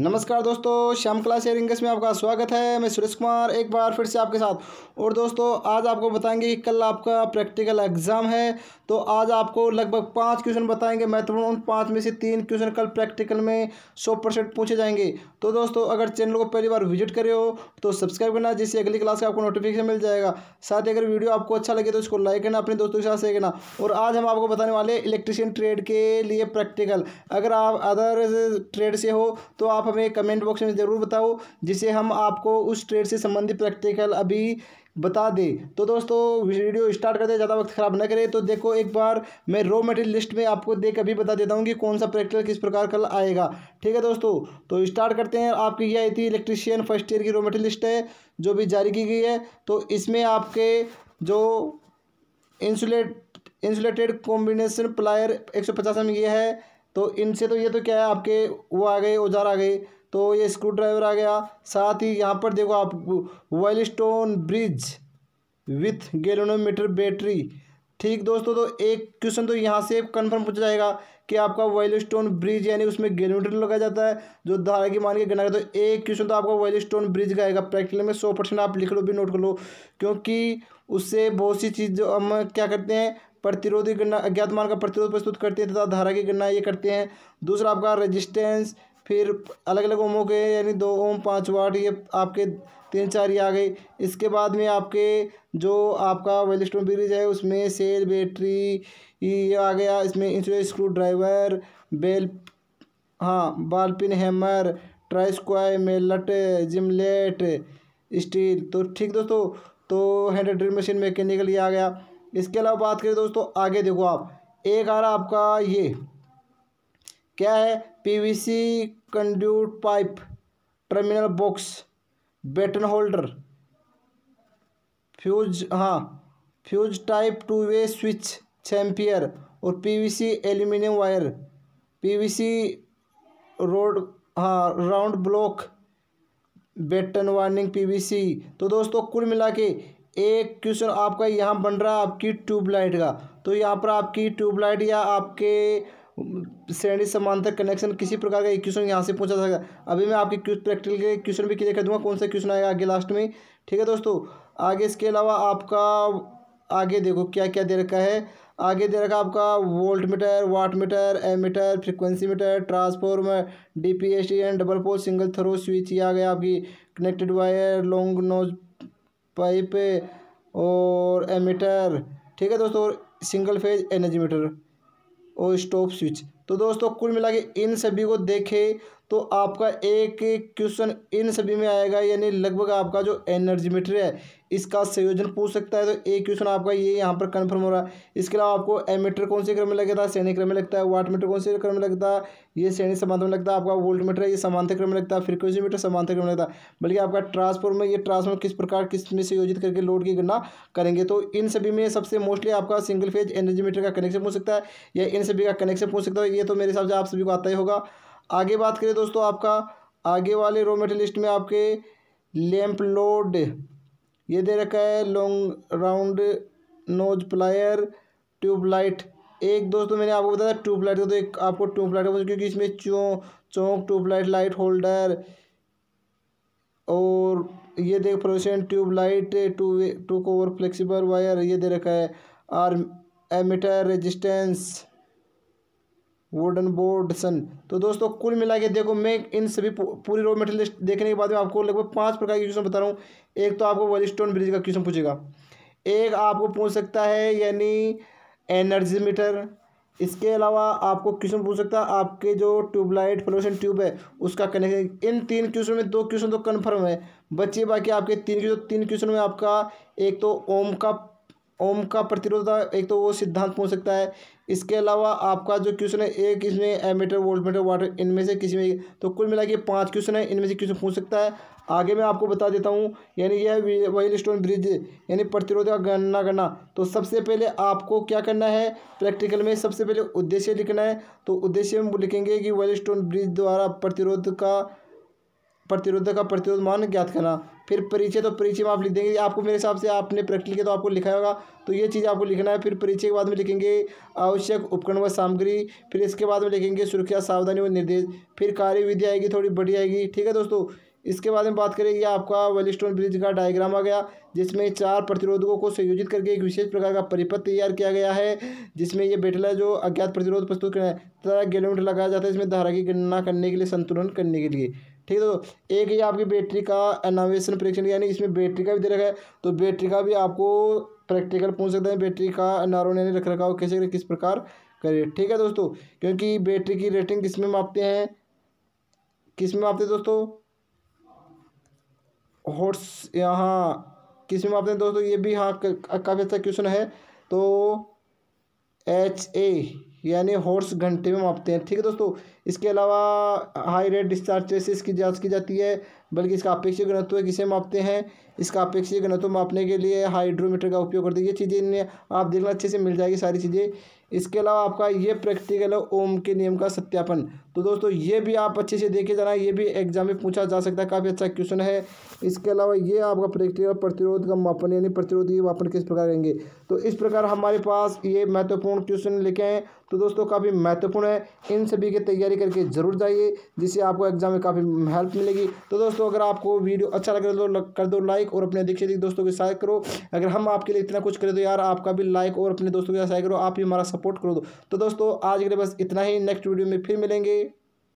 नमस्कार दोस्तों श्याम क्लास एयरिंगस में आपका स्वागत है मैं सुरेश कुमार एक बार फिर से आपके साथ और दोस्तों आज आपको बताएंगे कि कल आपका प्रैक्टिकल एग्जाम है तो आज आपको लगभग पाँच क्वेश्चन बताएंगे महत्वपूर्ण उन पाँच में से तीन क्वेश्चन कल प्रैक्टिकल में सौ परसेंट पूछे जाएंगे तो दोस्तों अगर चैनल को पहली बार विजिट करे हो तो सब्सक्राइब करना जिससे अगली क्लास का आपको नोटिफिकेशन मिल जाएगा साथ ही अगर वीडियो आपको अच्छा लगे तो इसको लाइक करना अपने दोस्तों के साथ शेयर करना और आज हम आपको बताने वाले इलेक्ट्रिशियन ट्रेड के लिए प्रैक्टिकल अगर आप अदर ट्रेड से हो तो आप हमें कमेंट बॉक्स में ज़रूर बताओ जिसे हम आपको उस ट्रेड से संबंधित प्रैक्टिकल अभी बता दे तो दोस्तों वीडियो स्टार्ट करते ज़्यादा वक्त ख़राब ना करें तो देखो एक बार मैं रॉ मटेरियल लिस्ट में आपको देख अभी बता देता हूँ कि कौन सा प्रैक्टिकल किस प्रकार कल आएगा ठीक है दोस्तों तो स्टार्ट करते हैं आपकी यह आई थी इलेक्ट्रीशियन फर्स्ट ईयर की रॉ मटेरियल लिस्ट है जो भी जारी की गई है तो इसमें आपके जो इंसुलेट इंसुलेटेड कॉम्बिनेशन प्लायर एक सौ पचास में यह है तो इनसे तो ये तो क्या है आपके वो आ गए औजार आ गए तो ये स्क्रू ड्राइवर आ गया साथ ही यहाँ पर देखो आप Wheatstone bridge with galvanometer battery ठीक दोस्तों तो एक क्वेश्चन तो यहाँ से कन्फर्म पूछा जाएगा कि आपका वाइल स्टोन ब्रिज यानी उसमें गेलोमीटर लगाया जाता है जो धारा की मान के गिना तो एक क्वेश्चन तो आपका वाइल स्टोन ब्रिज का आएगा प्रैक्टिकल में सौ परसेंट आप लिख लो भी नोट कर लो क्योंकि उससे बहुत सी चीज़ जो हम क्या करते हैं प्रतिरोधी गणना अज्ञात मान का प्रतिरोध प्रस्तुत करते हैं तथा धारा की गणना ये करते हैं दूसरा आपका रेजिस्टेंस फिर अलग अलग ओमों के यानी दो ओम पाँच वाट ये आपके तीन चार ये आ गए इसके बाद में आपके जो आपका वेलिस्टोन ब्रिज है उसमें सेल बैटरी ये आ गया इसमें इंसुलेट स्क्रू ड्राइवर बेल हाँ ball pein hammer try square mallet gimlet तो ठीक दोस्तों तो हैंड ड्रिल मशीन मैकेनिकल ये आ गया इसके अलावा बात करें दोस्तों आगे देखो आप एक आ रहा आपका ये क्या है PVC conduit pipe terminal box batten holder fuse हाँ fuse type two way switch छम्पियर और PVC aluminium wire PVC rod हाँ round block batten warning PVC तो दोस्तों कुल मिला के एक क्वेश्चन आपका यहाँ बन रहा है आपकी ट्यूबलाइट का तो यहाँ पर आपकी ट्यूबलाइट या आपके श्रेणी समांतर कनेक्शन किसी प्रकार का एक क्वेश्चन यहाँ से पूछा जाएगा अभी मैं आपके प्रैक्टिकल के क्वेश्चन भी क्लियर कर दूंगा कौन सा क्वेश्चन आएगा आगे लास्ट में ठीक है दोस्तों आगे इसके अलावा आपका आगे देखो क्या क्या दे रखा है आगे दे रखा आपका volt meter watt meter ammeter frequency meter transformer D P S T and double pole single throw switch ये आ गया आपकी connected wire long nose pipe और एमीटर ठीक है दोस्तों और सिंगल फेज एनर्जी मीटर और स्टॉप स्विच तो दोस्तों कुल मिला के इन सभी को देखे तो आपका एक क्वेश्चन इन सभी में आएगा यानी लगभग आपका जो एनर्जी मीटर है इसका संयोजन पूछ सकता है तो एक क्वेश्चन आपका ये यहाँ पर कन्फर्म हो रहा है इसके अलावा आपको एमीटर कौन से क्रम में लगता है श्रेणी क्रम में लगता है वाट मीटर कौन से क्रम में लगता है ये सैनिक समांतर में लगता है आपका वोल्ट मीटर है ये समांतर क्रम में लगता है फ्रिक्वेंसी मीटर समांतर क्रम में लगता है बल्कि आपका ट्रांसफॉर्मर ये ट्रांसफॉर्मर किस प्रकार किस में संयोजित करके लोड की गणना करेंगे तो इन सभी में सबसे मोस्टली आपका सिंगल फेज एनर्जी मीटर का कनेक्शन पूछ सकता है या इन सभी का कनेक्शन पूछ सकता है ये तो मेरे हिसाब से आप सभी को आता ही होगा आगे बात करें दोस्तों आपका आगे वाले रो मेटेरियल लिस्ट में आपके लैम्प लोड ये दे रखा है long round nose plier tubelight एक दोस्तों मैंने आपको बताया ट्यूबलाइट का तो एक आपको ट्यूबलाइट का क्योंकि इसमें चो चौक ट्यूबलाइट लाइट होल्डर और ये देख प्रोसेंट tubelight two two cover flexible wire ये दे रखा है आर एमिटर रेजिस्टेंस वुडन बोर्डसन तो दोस्तों कुल मिला के देखो मैं इन सभी पूरी रो मेटेरियल लिस्ट देखने के बाद में आपको लगभग पांच प्रकार के क्वेश्चन बता रहा हूँ एक तो आपको वलिस्टोन ब्रिज का क्वेश्चन पूछेगा एक आपको पूछ सकता है यानी एनर्जी मीटर इसके अलावा आपको क्वेश्चन पूछ सकता है आपके जो ट्यूबलाइट फ्लोशन ट्यूब है उसका कनेक्शन इन तीन क्वेश्चन में दो क्वेश्चन तो कन्फर्म है बच्चे बाकी आपके तीन क्वेश्चन तो तीन क्वेश्चन में आपका एक तो ओम का ओम का प्रतिरोध एक तो वो सिद्धांत पूछ सकता है इसके अलावा आपका जो क्वेश्चन है एक इसमें एमीटर वोल्टमीटर मीटर वाटर इनमें से किसी में तो कुल मिला के पाँच क्वेश्चन है इनमें से क्वेश्चन पूछ सकता है आगे मैं आपको बता देता हूँ यानी यह वाइल स्टोन ब्रिज यानी प्रतिरोध का गणना करना तो सबसे पहले आपको क्या करना है प्रैक्टिकल में सबसे पहले उद्देश्य लिखना है तो उद्देश्य में लिखेंगे कि वाइल स्टोन ब्रिज द्वारा प्रतिरोध का प्रतिरोध का प्रतिरोध मान ज्ञात करना फिर परिचय तो परिचय में आप लिख देंगे आपको मेरे हिसाब से आपने प्रैक्टिकल किया तो आपको लिखा होगा तो ये चीज़ आपको लिखना है फिर परिचय के बाद में लिखेंगे आवश्यक उपकरण व सामग्री फिर इसके बाद में लिखेंगे सुरक्षा सावधानी व निर्देश फिर कार्य विधि आएगी थोड़ी बड़ी आएगी ठीक है दोस्तों इसके बाद में बात करेंगे आपका वेलिस्टोन ब्रिज का डायग्राम आ गया जिसमें चार प्रतिरोधकों को संयोजित करके एक विशेष प्रकार का परिपथ तैयार किया गया है जिसमें यह बेटला जो अज्ञात प्रतिरोध प्रस्तुत करना है तथा गैलोमीटर लगाया जाता है इसमें धारा की गणना करने के लिए संतुलन करने के लिए ठीक है दोस्तों एक ही आपकी बैटरी का एनावेशन परीक्षण यानी इसमें बैटरी का भी दे रखा है तो बैटरी का भी आपको प्रैक्टिकल पूछ सकते हैं बैटरी का नारोन यानी रख हो कैसे किस प्रकार करें ठीक है दोस्तों क्योंकि बैटरी की रेटिंग किस में मापते हैं किस में मापते हैं दोस्तों हॉट्स यहाँ किस में मापते हैं दोस्तों ये भी हाँ काफ़ी अच्छा क्वेश्चन है तो एच ए यानी हॉर्स घंटे में मापते हैं ठीक है दोस्तों इसके अलावा हाई रेट डिस्चार्ज की जाँच की जाती है बल्कि इसका अपेक्षित घनत्व किसे मापते हैं इसका अपेक्षित घनत्व मापने के लिए हाइड्रोमीटर का उपयोग करते हैं ये चीज़ें आप देखना अच्छे से मिल जाएगी सारी चीज़ें इसके अलावा आपका ये प्रैक्टिकल है ओम के नियम का सत्यापन तो दोस्तों ये भी आप अच्छे से देखे जाना ये भी एग्जाम में पूछा जा सकता है काफ़ी अच्छा क्वेश्चन है इसके अलावा ये आपका प्रैक्टिकल प्रतिरोध का मापन यानी प्रतिरोध मापन किस प्रकार करेंगे तो इस प्रकार हमारे पास ये महत्वपूर्ण क्वेश्चन लिखे हैं तो दोस्तों काफ़ी महत्वपूर्ण है इन सभी की तैयारी करके जरूर जाइए जिससे आपको एग्जाम में काफ़ी हेल्प मिलेगी तो दोस्तों दोस्तों अगर आपको वीडियो अच्छा लगे तो कर दो लाइक और अपने अधिक से अधिक दोस्तों के साथ करो अगर हम आपके लिए इतना कुछ करें तो यार आपका भी लाइक और अपने दोस्तों के साथ करो आप भी हमारा सपोर्ट करो तो दोस्तों आज के लिए बस इतना ही नेक्स्ट वीडियो में फिर मिलेंगे